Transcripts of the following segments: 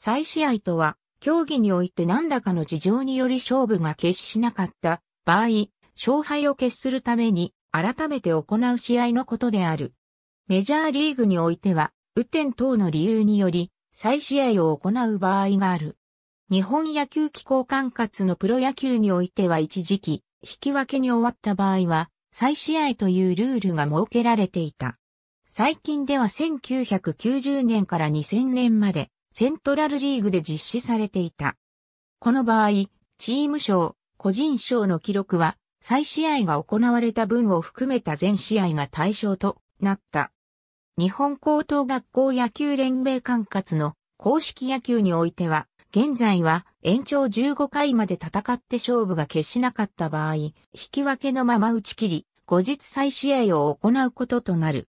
再試合とは、競技において何らかの事情により勝負が決しなかった場合、勝敗を決するために改めて行う試合のことである。メジャーリーグにおいては、雨天等の理由により、再試合を行う場合がある。日本野球機構管轄のプロ野球においては一時期、引き分けに終わった場合は、再試合というルールが設けられていた。最近では1990年から2000年まで、セントラルリーグで実施されていた。この場合、チーム賞、個人賞の記録は、再試合が行われた分を含めた全試合が対象となった。日本高等学校野球連盟管轄の公式野球においては、現在は延長15回まで戦って勝負が決しなかった場合、引き分けのまま打ち切り、後日再試合を行うこととなる。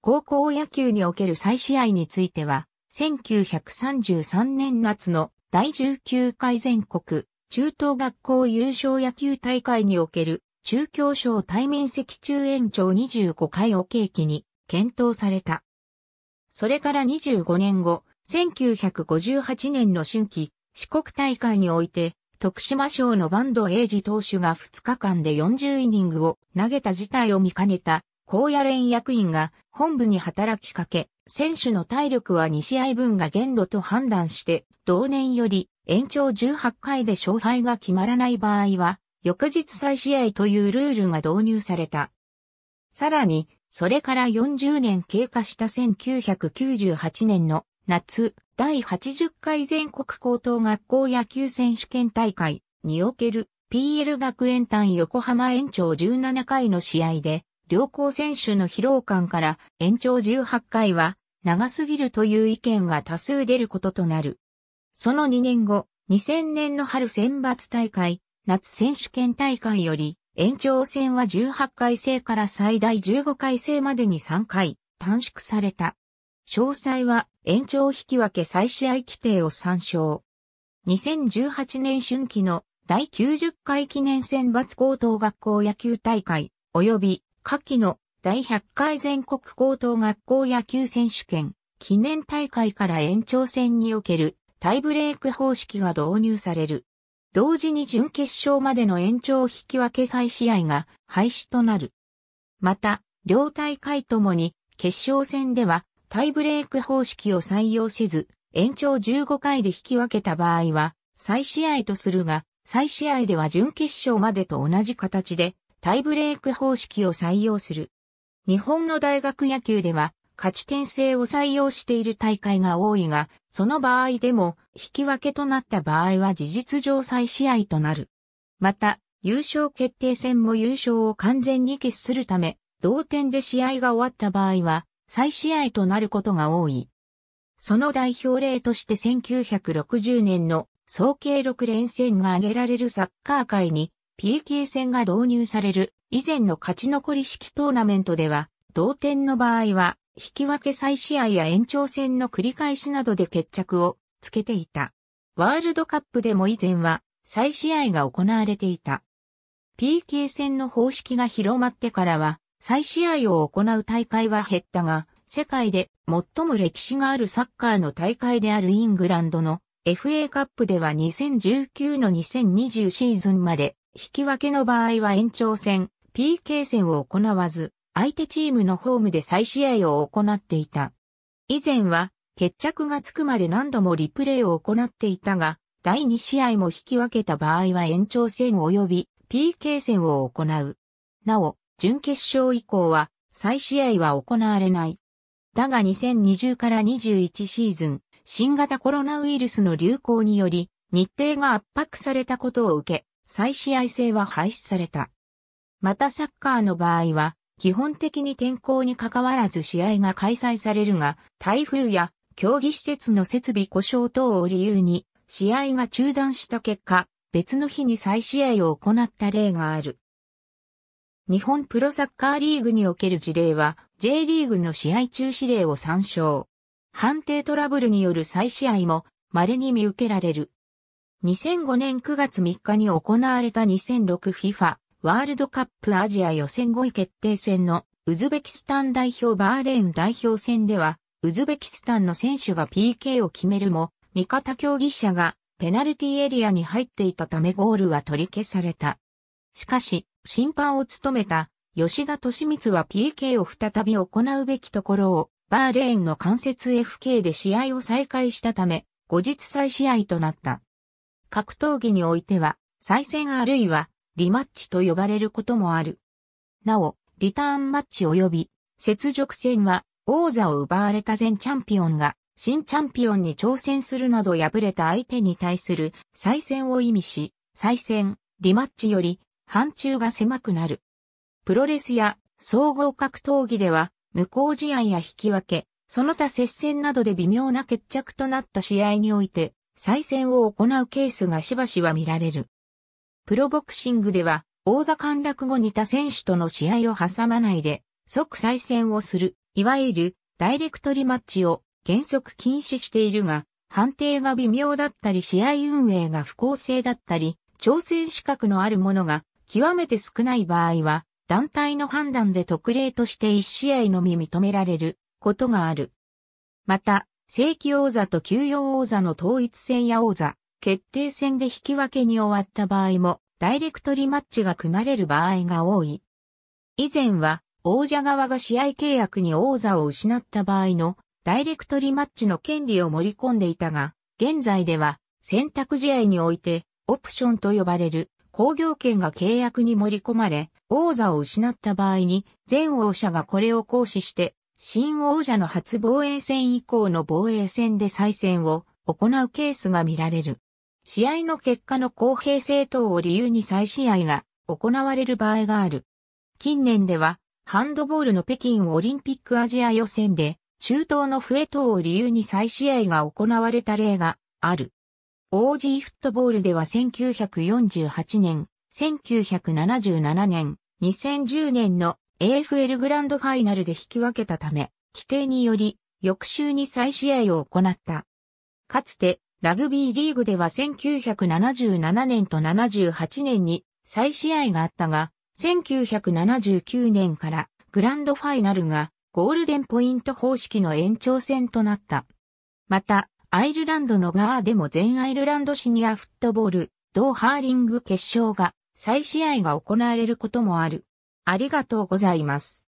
高校野球における再試合については、1933年夏の第19回全国中等学校優勝野球大会における中京賞対面席中延長25回を契機に検討された。それから25年後、1958年の春季四国大会において徳島賞のバンド英二投手が2日間で40イニングを投げた事態を見かねた高野連役員が本部に働きかけ、選手の体力は2試合分が限度と判断して、同年より延長18回で勝敗が決まらない場合は、翌日再試合というルールが導入された。さらに、それから40年経過した1998年の夏、第80回全国高等学校野球選手権大会における PL 学園単横浜延長17回の試合で、両校選手の疲労感から延長18回は長すぎるという意見が多数出ることとなる。その2年後、2000年の春選抜大会、夏選手権大会より、延長戦は18回制から最大15回制までに3回短縮された。詳細は延長引き分け再試合規定を参照。2018年春季の第90回記念選抜高等学校野球大会及び夏季の第100回全国高等学校野球選手権記念大会から延長戦におけるタイブレーク方式が導入される。同時に準決勝までの延長引き分け再試合が廃止となる。また、両大会ともに決勝戦ではタイブレーク方式を採用せず、延長15回で引き分けた場合は再試合とするが、再試合では準決勝までと同じ形でタイブレーク方式を採用する。日本の大学野球では勝ち点制を採用している大会が多いが、その場合でも引き分けとなった場合は事実上再試合となる。また、優勝決定戦も優勝を完全に決すするため、同点で試合が終わった場合は再試合となることが多い。その代表例として1960年の総計6連戦が挙げられるサッカー界に PK 戦が導入される以前の勝ち残り式トーナメントでは、同点の場合は、引き分け再試合や延長戦の繰り返しなどで決着をつけていた。ワールドカップでも以前は再試合が行われていた。PK 戦の方式が広まってからは、再試合を行う大会は減ったが、世界で最も歴史があるサッカーの大会であるイングランドの FA カップでは2019の2020シーズンまで引き分けの場合は延長戦、PK 戦を行わず、相手チームのホームで再試合を行っていた。以前は、決着がつくまで何度もリプレイを行っていたが、第2試合も引き分けた場合は延長戦及び PK 戦を行う。なお、準決勝以降は、再試合は行われない。だが2020から21シーズン、新型コロナウイルスの流行により、日程が圧迫されたことを受け、再試合制は廃止された。またサッカーの場合は、基本的に天候に関わらず試合が開催されるが、台風や競技施設の設備故障等を理由に、試合が中断した結果、別の日に再試合を行った例がある。日本プロサッカーリーグにおける事例は、J リーグの試合中止例を参照。判定トラブルによる再試合も稀に見受けられる。2005年9月3日に行われた 2006FIFA ワールドカップアジア予選5位決定戦のウズベキスタン代表バーレーン代表戦では、ウズベキスタンの選手が PK を決めるも、味方競技者がペナルティエリアに入っていたためゴールは取り消された。しかし、審判を務めた吉田敏光は PK を再び行うべきところを、バーレーンの関節 FK で試合を再開したため、後日再試合となった。格闘技においては、再戦あるいはリマッチと呼ばれることもある。なお、リターンマッチ及び雪辱戦は王座を奪われた前チャンピオンが新チャンピオンに挑戦するなど敗れた相手に対する再戦を意味し、再戦、リマッチより範疇が狭くなる。プロレスや総合格闘技では無効試合や引き分け、その他接戦などで微妙な決着となった試合において、再戦を行うケースがしばしば見られる。プロボクシングでは、王座陥落後に他選手との試合を挟まないで、即再戦をする、いわゆるダイレクトリマッチを原則禁止しているが、判定が微妙だったり試合運営が不公正だったり、挑戦資格のあるものが極めて少ない場合は、団体の判断で特例として1試合のみ認められることがある。また、正規王座と休養王座の統一戦や王座、決定戦で引き分けに終わった場合も、ダイレクトリマッチが組まれる場合が多い。以前は、王者側が試合契約に王座を失った場合の、ダイレクトリマッチの権利を盛り込んでいたが、現在では、選択試合において、オプションと呼ばれる、工業権が契約に盛り込まれ、王座を失った場合に、全王者がこれを行使して、新王者の初防衛戦以降の防衛戦で再戦を行うケースが見られる。試合の結果の公平性等を理由に再試合が行われる場合がある。近年では、ハンドボールの北京オリンピックアジア予選で、中東の笛等を理由に再試合が行われた例がある。OG フットボールでは1948年、1977年、2010年の AFL グランドファイナルで引き分けたため、規定により、翌週に再試合を行った。かつて、ラグビーリーグでは1977年と78年に再試合があったが、1979年からグランドファイナルがゴールデンポイント方式の延長戦となった。また、アイルランドのガーでも全アイルランドシニアフットボール、同ハーリング決勝が再試合が行われることもある。ありがとうございます。